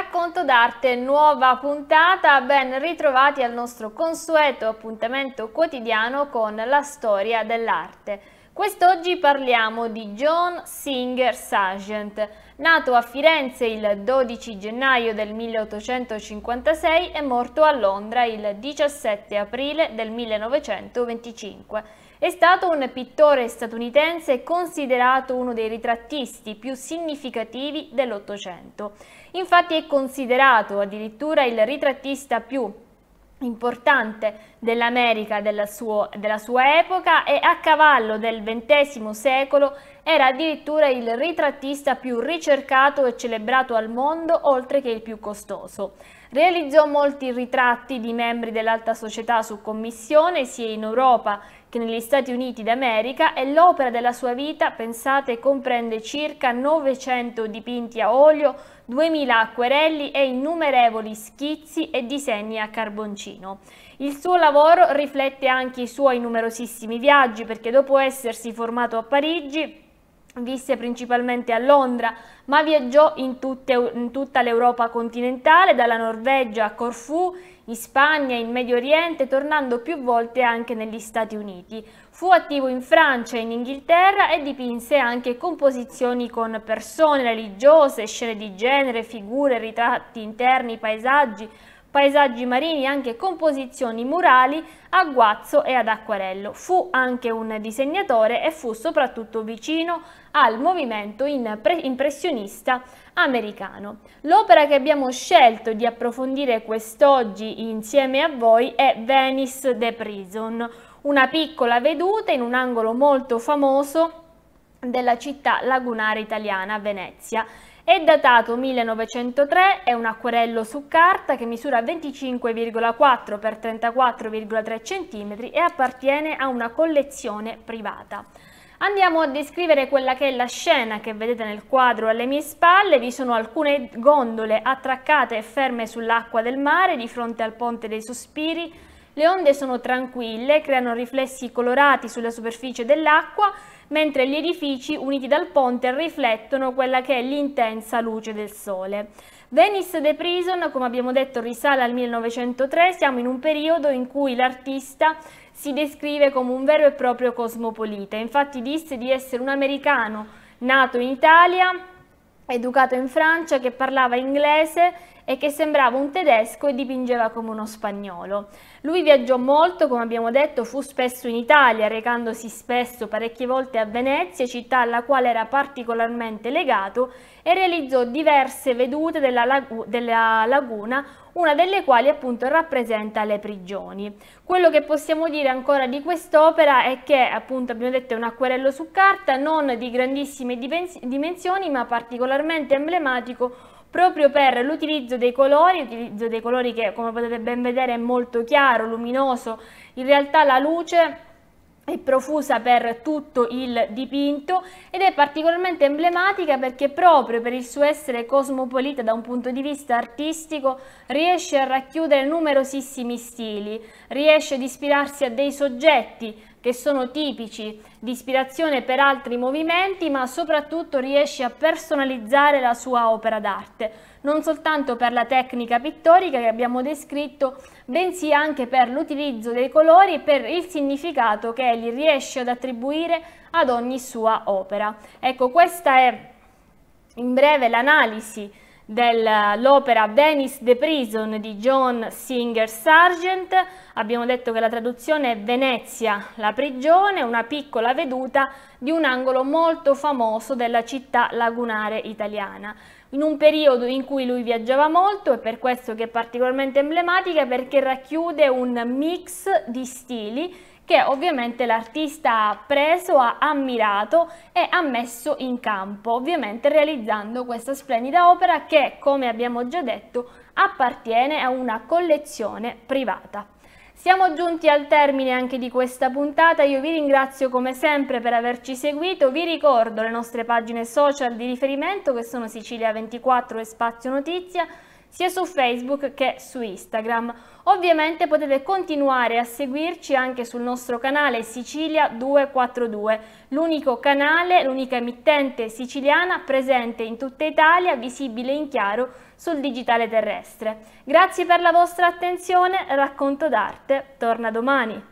Racconto d'arte, nuova puntata, ben ritrovati al nostro consueto appuntamento quotidiano con la storia dell'arte. Quest'oggi parliamo di John Singer Sargent, nato a Firenze il 12 gennaio del 1856 e morto a Londra il 17 aprile del 1925. È stato un pittore statunitense considerato uno dei ritrattisti più significativi dell'Ottocento. Infatti è considerato addirittura il ritrattista più importante dell'America della, della, sua epoca e a cavallo del XX secolo era addirittura il ritrattista più ricercato e celebrato al mondo oltre che il più costoso. Realizzò molti ritratti di membri dell'alta società su commissione sia in Europa che negli Stati Uniti d'America e l'opera della sua vita, pensate, comprende circa 900 dipinti a olio, 2000 acquerelli e innumerevoli schizzi e disegni a carboncino. Il suo lavoro riflette anche i suoi numerosissimi viaggi perché dopo essersi formato a Parigi visse principalmente a Londra, ma viaggiò in, tutte, in tutta l'Europa continentale, dalla Norvegia a Corfù, in Spagna, in Medio Oriente, tornando più volte anche negli Stati Uniti. Fu attivo in Francia e in Inghilterra e dipinse anche composizioni con persone religiose, scene di genere, figure, ritratti interni, paesaggi, paesaggi marini e anche composizioni murali a guazzo e ad acquarello. Fu anche un disegnatore e fu soprattutto vicino al movimento impressionista americano. L'opera che abbiamo scelto di approfondire quest'oggi insieme a voi è Venice the Prison, una piccola veduta in un angolo molto famoso della città lagunare italiana, Venezia. È datato 1903, è un acquerello su carta che misura 25,4 x 34,3 cm e appartiene a una collezione privata. Andiamo a descrivere quella che è la scena che vedete nel quadro alle mie spalle, vi sono alcune gondole attraccate e ferme sull'acqua del mare di fronte al ponte dei sospiri, le onde sono tranquille, creano riflessi colorati sulla superficie dell'acqua, mentre gli edifici uniti dal ponte riflettono quella che è l'intensa luce del sole. Venice de Prison, come abbiamo detto, risale al 1903, siamo in un periodo in cui l'artista si descrive come un vero e proprio cosmopolita, infatti disse di essere un americano nato in Italia, educato in Francia, che parlava inglese e che sembrava un tedesco e dipingeva come uno spagnolo. Lui viaggiò molto, come abbiamo detto, fu spesso in Italia, recandosi spesso parecchie volte a Venezia, città alla quale era particolarmente legato, e realizzò diverse vedute della, lagu della laguna, una delle quali appunto rappresenta le prigioni. Quello che possiamo dire ancora di quest'opera è che appunto abbiamo detto è un acquerello su carta non di grandissime dimensioni ma particolarmente emblematico proprio per l'utilizzo dei colori, l'utilizzo dei colori che come potete ben vedere è molto chiaro, luminoso, in realtà la luce è profusa per tutto il dipinto ed è particolarmente emblematica perché proprio per il suo essere cosmopolita da un punto di vista artistico riesce a racchiudere numerosissimi stili, riesce ad ispirarsi a dei soggetti che sono tipici di ispirazione per altri movimenti, ma soprattutto riesce a personalizzare la sua opera d'arte, non soltanto per la tecnica pittorica che abbiamo descritto, bensì anche per l'utilizzo dei colori e per il significato che egli riesce ad attribuire ad ogni sua opera. Ecco, questa è in breve l'analisi dell'opera Venice the Prison di John Singer Sargent. Abbiamo detto che la traduzione è Venezia la prigione, una piccola veduta di un angolo molto famoso della città lagunare italiana. In un periodo in cui lui viaggiava molto, è per questo che è particolarmente emblematica perché racchiude un mix di stili che ovviamente l'artista ha preso, ha ammirato e ha messo in campo, ovviamente realizzando questa splendida opera che, come abbiamo già detto, appartiene a una collezione privata. Siamo giunti al termine anche di questa puntata, io vi ringrazio come sempre per averci seguito, vi ricordo le nostre pagine social di riferimento che sono Sicilia 24 e Spazio Notizia, sia su Facebook che su Instagram. Ovviamente potete continuare a seguirci anche sul nostro canale Sicilia 242, l'unico canale, l'unica emittente siciliana presente in tutta Italia, visibile in chiaro sul digitale terrestre. Grazie per la vostra attenzione, Racconto d'arte torna domani.